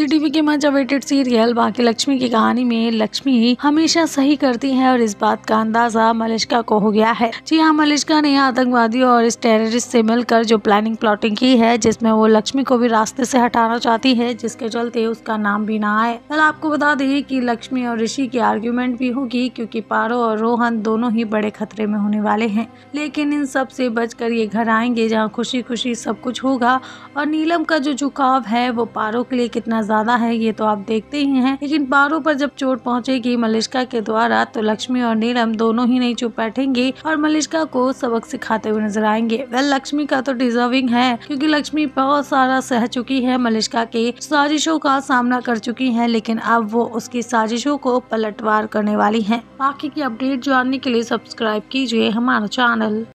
सी TV के मंच awaited serial बाकी लक्ष्मी की कहानी में लक्ष्मी हमेशा सही करती है और इस बात का अंदाजा मलिश्का को हो गया है जी हाँ मलिश्का ने आतंकवादियों और इस टेररिस्ट से मिलकर जो प्लानिंग प्लॉटिंग की है जिसमें वो लक्ष्मी को भी रास्ते से हटाना चाहती है जिसके चलते उसका नाम भी ना आए कल आपको बता दें कि लक्ष्मी और ऋषि की आर्ग्यूमेंट भी होगी क्योंकि पारो और रोहन दोनों ही बड़े खतरे में होने वाले हैं लेकिन इन सब से बचकर ये घर आएंगे जहाँ खुशी खुशी सब कुछ होगा और नीलम का जो झुकाव है वो पारो के लिए कितना ज़्यादा है ये तो आप देखते ही हैं लेकिन पारो पर जब चोट पहुंचेगी मलिश्का के द्वारा तो लक्ष्मी और नीलम दोनों ही नहीं चुप बैठेंगे और मलिश्का को सबक सिखाते हुए नजर आएंगे वेल लक्ष्मी का तो डिजर्विंग है क्योंकि लक्ष्मी बहुत सारा सह चुकी है मलिश्का के साजिशों का सामना कर चुकी है लेकिन अब वो उसकी साजिशों को पलटवार करने वाली है बाकी की अपडेट जानने के लिए सब्सक्राइब कीजिए हमारा चैनल